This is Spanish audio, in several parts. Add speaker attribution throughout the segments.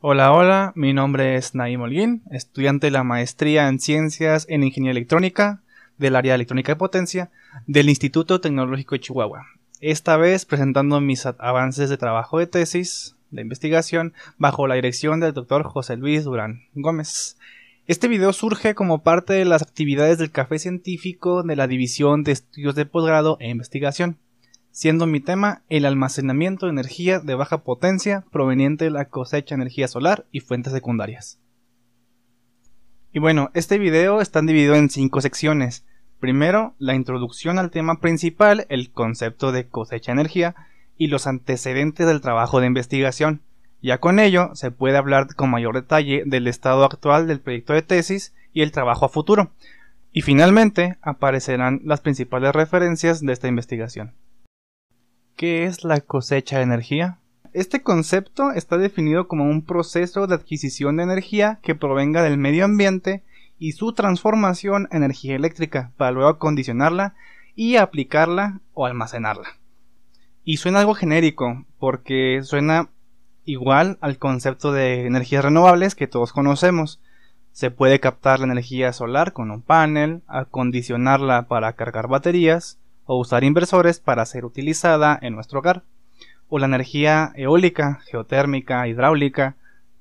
Speaker 1: Hola, hola, mi nombre es Naim Olguín, estudiante de la maestría en Ciencias en Ingeniería Electrónica del área de electrónica de potencia del Instituto Tecnológico de Chihuahua. Esta vez presentando mis avances de trabajo de tesis de investigación bajo la dirección del doctor José Luis Durán Gómez. Este video surge como parte de las actividades del Café Científico de la División de Estudios de Posgrado e Investigación siendo mi tema el almacenamiento de energía de baja potencia proveniente de la cosecha de energía solar y fuentes secundarias. Y bueno, este video está dividido en cinco secciones. Primero, la introducción al tema principal, el concepto de cosecha de energía, y los antecedentes del trabajo de investigación. Ya con ello, se puede hablar con mayor detalle del estado actual del proyecto de tesis y el trabajo a futuro. Y finalmente, aparecerán las principales referencias de esta investigación. ¿Qué es la cosecha de energía? Este concepto está definido como un proceso de adquisición de energía que provenga del medio ambiente y su transformación en energía eléctrica para luego acondicionarla y aplicarla o almacenarla. Y suena algo genérico porque suena igual al concepto de energías renovables que todos conocemos. Se puede captar la energía solar con un panel, acondicionarla para cargar baterías, o usar inversores para ser utilizada en nuestro hogar. O la energía eólica, geotérmica, hidráulica,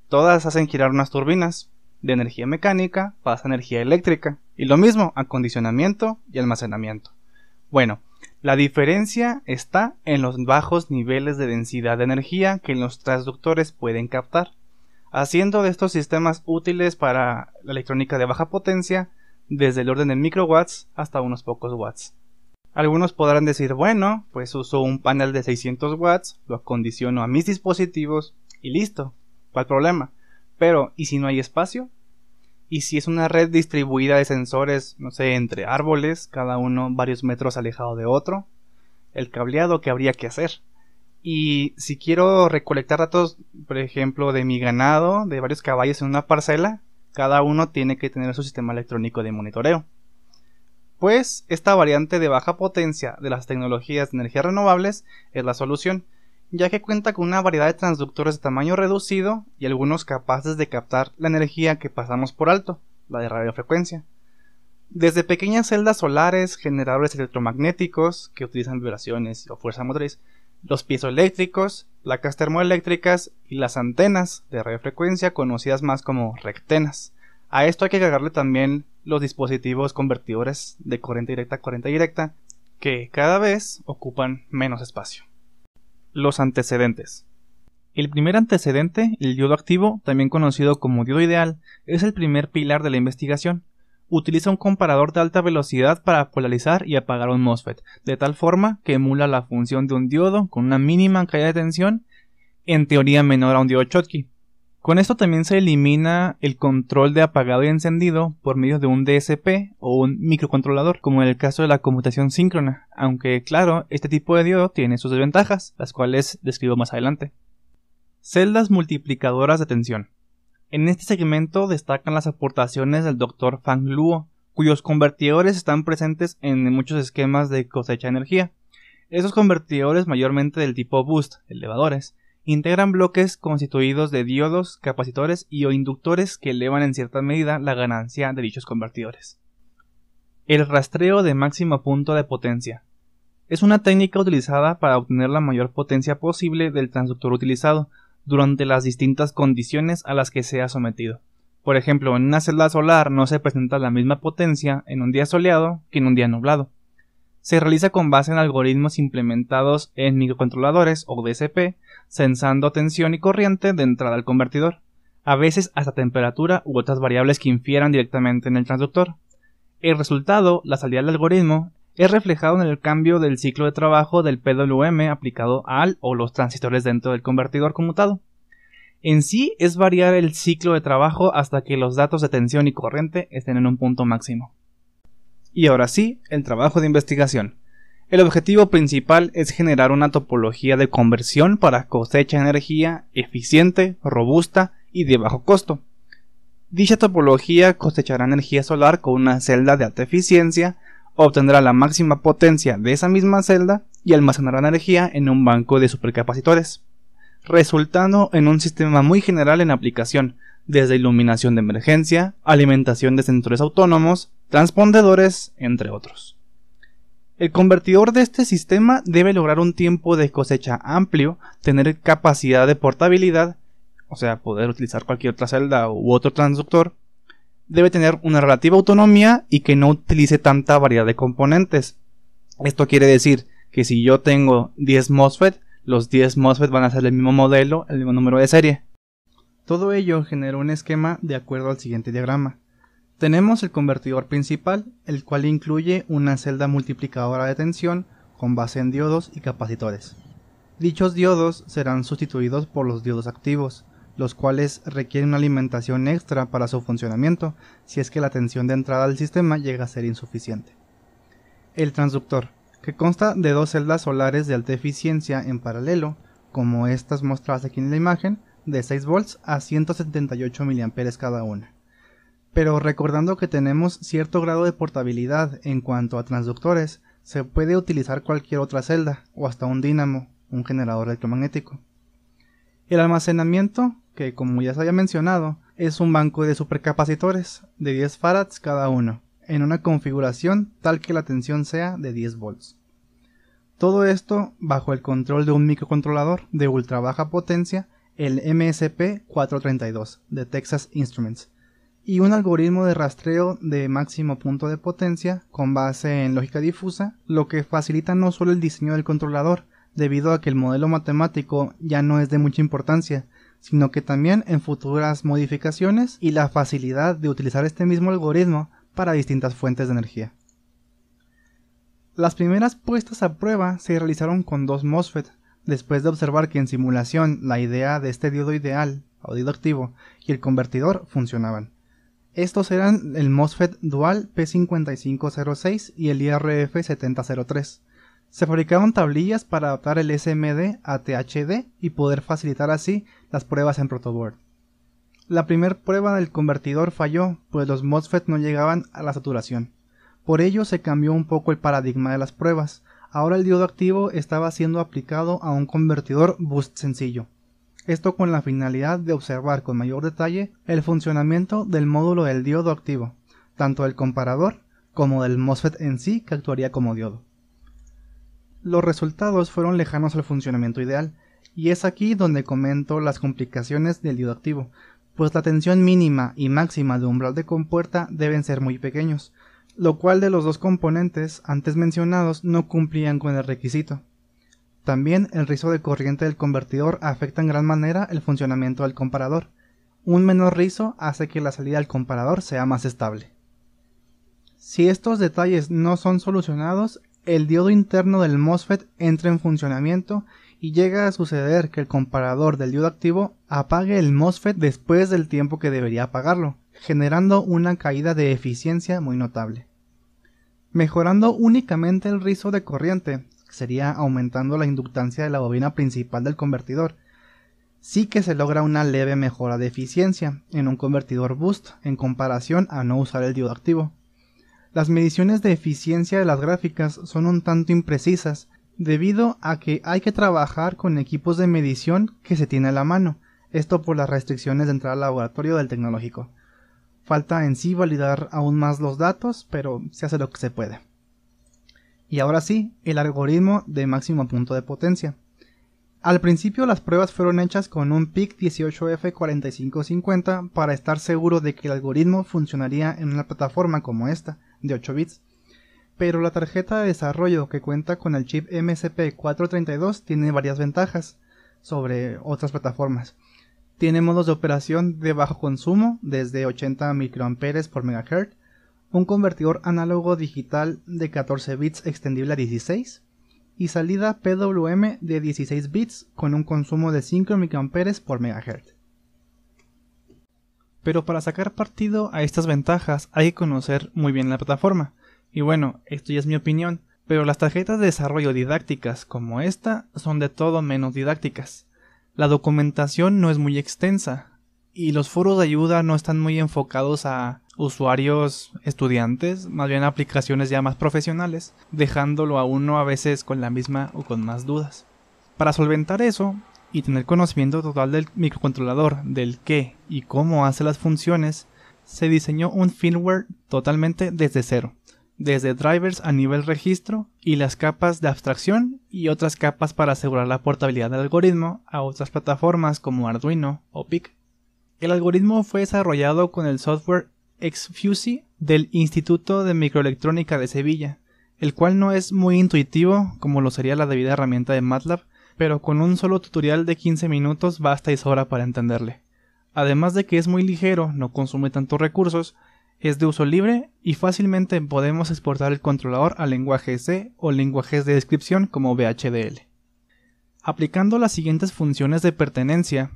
Speaker 1: todas hacen girar unas turbinas. De energía mecánica pasa energía eléctrica. Y lo mismo, acondicionamiento y almacenamiento. Bueno, la diferencia está en los bajos niveles de densidad de energía que los transductores pueden captar, haciendo de estos sistemas útiles para la electrónica de baja potencia desde el orden de microwatts hasta unos pocos watts. Algunos podrán decir, bueno, pues uso un panel de 600 watts, lo acondiciono a mis dispositivos y listo, ¿cuál problema? Pero, ¿y si no hay espacio? ¿Y si es una red distribuida de sensores, no sé, entre árboles, cada uno varios metros alejado de otro? El cableado que habría que hacer. Y si quiero recolectar datos, por ejemplo, de mi ganado, de varios caballos en una parcela, cada uno tiene que tener su sistema electrónico de monitoreo pues esta variante de baja potencia de las tecnologías de energías renovables es la solución, ya que cuenta con una variedad de transductores de tamaño reducido y algunos capaces de captar la energía que pasamos por alto, la de radiofrecuencia. Desde pequeñas celdas solares, generadores electromagnéticos que utilizan vibraciones o fuerza motriz, los piezoeléctricos, placas termoeléctricas y las antenas de radiofrecuencia conocidas más como rectenas. A esto hay que agregarle también los dispositivos convertidores de corriente directa a corriente directa, que cada vez ocupan menos espacio. Los antecedentes. El primer antecedente, el diodo activo, también conocido como diodo ideal, es el primer pilar de la investigación. Utiliza un comparador de alta velocidad para polarizar y apagar un MOSFET, de tal forma que emula la función de un diodo con una mínima caída de tensión, en teoría menor a un diodo Schottky. Con esto también se elimina el control de apagado y encendido por medio de un DSP o un microcontrolador, como en el caso de la computación síncrona, aunque claro, este tipo de diodo tiene sus desventajas, las cuales describo más adelante. Celdas multiplicadoras de tensión. En este segmento destacan las aportaciones del Dr. Fang Luo, cuyos convertidores están presentes en muchos esquemas de cosecha de energía. Esos convertidores mayormente del tipo boost, elevadores, integran bloques constituidos de diodos, capacitores y o inductores que elevan en cierta medida la ganancia de dichos convertidores. El rastreo de máximo punto de potencia. Es una técnica utilizada para obtener la mayor potencia posible del transductor utilizado durante las distintas condiciones a las que sea sometido. Por ejemplo, en una celda solar no se presenta la misma potencia en un día soleado que en un día nublado se realiza con base en algoritmos implementados en microcontroladores o DSP, sensando tensión y corriente de entrada al convertidor, a veces hasta temperatura u otras variables que infieran directamente en el transductor. El resultado, la salida del algoritmo, es reflejado en el cambio del ciclo de trabajo del PWM aplicado al o los transistores dentro del convertidor conmutado. En sí es variar el ciclo de trabajo hasta que los datos de tensión y corriente estén en un punto máximo y ahora sí, el trabajo de investigación. El objetivo principal es generar una topología de conversión para cosecha energía eficiente, robusta y de bajo costo. Dicha topología cosechará energía solar con una celda de alta eficiencia, obtendrá la máxima potencia de esa misma celda y almacenará energía en un banco de supercapacitores, resultando en un sistema muy general en aplicación, desde iluminación de emergencia, alimentación de sensores autónomos, transpondedores, entre otros. El convertidor de este sistema debe lograr un tiempo de cosecha amplio, tener capacidad de portabilidad, o sea, poder utilizar cualquier otra celda u otro transductor, debe tener una relativa autonomía y que no utilice tanta variedad de componentes. Esto quiere decir que si yo tengo 10 MOSFET, los 10 MOSFET van a ser el mismo modelo, el mismo número de serie. Todo ello genera un esquema de acuerdo al siguiente diagrama. Tenemos el convertidor principal, el cual incluye una celda multiplicadora de tensión con base en diodos y capacitores. Dichos diodos serán sustituidos por los diodos activos, los cuales requieren una alimentación extra para su funcionamiento si es que la tensión de entrada al sistema llega a ser insuficiente. El transductor, que consta de dos celdas solares de alta eficiencia en paralelo, como estas mostradas aquí en la imagen, de 6 volts a 178 mA cada una. Pero recordando que tenemos cierto grado de portabilidad en cuanto a transductores, se puede utilizar cualquier otra celda o hasta un dínamo, un generador electromagnético. El almacenamiento, que como ya se había mencionado, es un banco de supercapacitores de 10 farads cada uno, en una configuración tal que la tensión sea de 10 volts. Todo esto bajo el control de un microcontrolador de ultra baja potencia, el MSP432 de Texas Instruments, y un algoritmo de rastreo de máximo punto de potencia con base en lógica difusa, lo que facilita no solo el diseño del controlador, debido a que el modelo matemático ya no es de mucha importancia, sino que también en futuras modificaciones y la facilidad de utilizar este mismo algoritmo para distintas fuentes de energía. Las primeras puestas a prueba se realizaron con dos MOSFET, después de observar que en simulación la idea de este diodo ideal o diodo activo y el convertidor funcionaban. Estos eran el MOSFET dual P5506 y el IRF7003. Se fabricaron tablillas para adaptar el SMD a THD y poder facilitar así las pruebas en protoboard. La primera prueba del convertidor falló, pues los MOSFET no llegaban a la saturación. Por ello se cambió un poco el paradigma de las pruebas. Ahora el diodo activo estaba siendo aplicado a un convertidor boost sencillo esto con la finalidad de observar con mayor detalle el funcionamiento del módulo del diodo activo, tanto del comparador como del MOSFET en sí que actuaría como diodo. Los resultados fueron lejanos al funcionamiento ideal, y es aquí donde comento las complicaciones del diodo activo, pues la tensión mínima y máxima de umbral de compuerta deben ser muy pequeños, lo cual de los dos componentes antes mencionados no cumplían con el requisito. También el rizo de corriente del convertidor afecta en gran manera el funcionamiento del comparador. Un menor rizo hace que la salida del comparador sea más estable. Si estos detalles no son solucionados, el diodo interno del MOSFET entra en funcionamiento y llega a suceder que el comparador del diodo activo apague el MOSFET después del tiempo que debería apagarlo, generando una caída de eficiencia muy notable. Mejorando únicamente el rizo de corriente, sería aumentando la inductancia de la bobina principal del convertidor. Sí que se logra una leve mejora de eficiencia en un convertidor boost en comparación a no usar el diodo activo. Las mediciones de eficiencia de las gráficas son un tanto imprecisas debido a que hay que trabajar con equipos de medición que se tiene a la mano, esto por las restricciones de entrar al laboratorio del tecnológico. Falta en sí validar aún más los datos, pero se hace lo que se puede. Y ahora sí, el algoritmo de máximo punto de potencia. Al principio las pruebas fueron hechas con un PIC 18F4550 para estar seguro de que el algoritmo funcionaría en una plataforma como esta, de 8 bits. Pero la tarjeta de desarrollo que cuenta con el chip MCP432 tiene varias ventajas sobre otras plataformas. Tiene modos de operación de bajo consumo, desde 80 microamperes por megahertz, un convertidor análogo digital de 14 bits extendible a 16 y salida PWM de 16 bits con un consumo de 5 microamperes por megahertz. Pero para sacar partido a estas ventajas hay que conocer muy bien la plataforma. Y bueno, esto ya es mi opinión, pero las tarjetas de desarrollo didácticas como esta son de todo menos didácticas. La documentación no es muy extensa, y los foros de ayuda no están muy enfocados a usuarios estudiantes, más bien a aplicaciones ya más profesionales, dejándolo a uno a veces con la misma o con más dudas. Para solventar eso y tener conocimiento total del microcontrolador, del qué y cómo hace las funciones, se diseñó un firmware totalmente desde cero, desde drivers a nivel registro y las capas de abstracción y otras capas para asegurar la portabilidad del algoritmo a otras plataformas como Arduino o PIC. El algoritmo fue desarrollado con el software XFUSI del Instituto de Microelectrónica de Sevilla, el cual no es muy intuitivo como lo sería la debida herramienta de MATLAB, pero con un solo tutorial de 15 minutos basta y sobra para entenderle. Además de que es muy ligero, no consume tantos recursos, es de uso libre y fácilmente podemos exportar el controlador a lenguaje C o lenguajes de descripción como VHDL. Aplicando las siguientes funciones de pertenencia,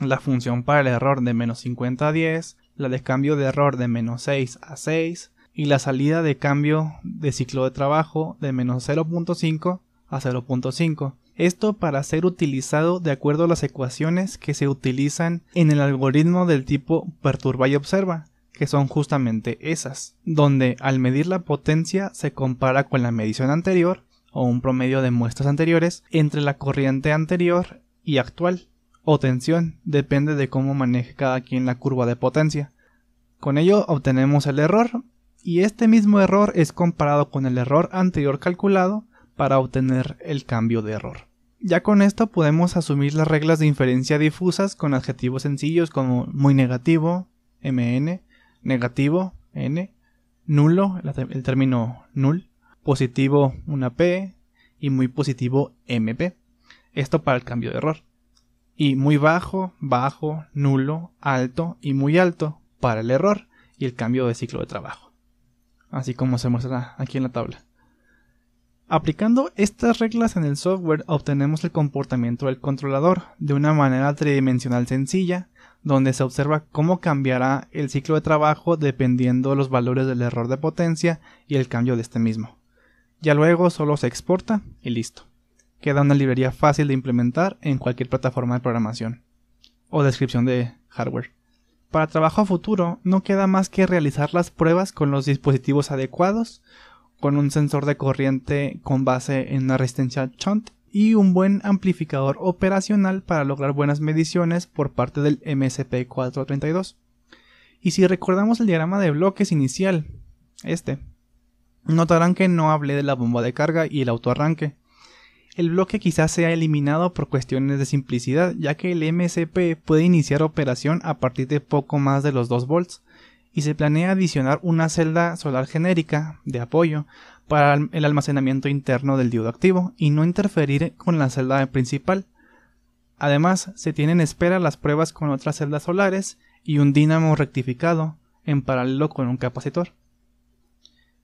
Speaker 1: la función para el error de menos 50 a 10, la de cambio de error de menos 6 a 6 y la salida de cambio de ciclo de trabajo de menos 0.5 a 0.5. Esto para ser utilizado de acuerdo a las ecuaciones que se utilizan en el algoritmo del tipo perturba y observa, que son justamente esas, donde al medir la potencia se compara con la medición anterior o un promedio de muestras anteriores entre la corriente anterior y actual o tensión, depende de cómo maneje cada quien la curva de potencia. Con ello obtenemos el error, y este mismo error es comparado con el error anterior calculado para obtener el cambio de error. Ya con esto podemos asumir las reglas de inferencia difusas con adjetivos sencillos como muy negativo, mn, negativo, n, nulo, el término null, positivo, una p, y muy positivo, mp. Esto para el cambio de error y muy bajo, bajo, nulo, alto y muy alto para el error y el cambio de ciclo de trabajo. Así como se muestra aquí en la tabla. Aplicando estas reglas en el software obtenemos el comportamiento del controlador de una manera tridimensional sencilla, donde se observa cómo cambiará el ciclo de trabajo dependiendo de los valores del error de potencia y el cambio de este mismo. Ya luego solo se exporta y listo queda una librería fácil de implementar en cualquier plataforma de programación o descripción de hardware. Para trabajo a futuro, no queda más que realizar las pruebas con los dispositivos adecuados, con un sensor de corriente con base en una resistencia shunt y un buen amplificador operacional para lograr buenas mediciones por parte del MSP432. Y si recordamos el diagrama de bloques inicial, este, notarán que no hablé de la bomba de carga y el autoarranque, el bloque quizás sea eliminado por cuestiones de simplicidad, ya que el MCP puede iniciar operación a partir de poco más de los 2 volts, y se planea adicionar una celda solar genérica de apoyo para el almacenamiento interno del diodo activo y no interferir con la celda principal. Además, se tienen en espera las pruebas con otras celdas solares y un dínamo rectificado en paralelo con un capacitor.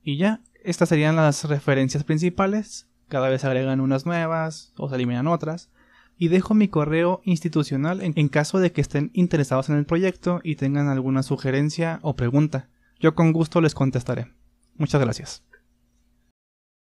Speaker 1: Y ya, estas serían las referencias principales cada vez agregan unas nuevas o se eliminan otras. Y dejo mi correo institucional en caso de que estén interesados en el proyecto y tengan alguna sugerencia o pregunta. Yo con gusto les contestaré. Muchas gracias.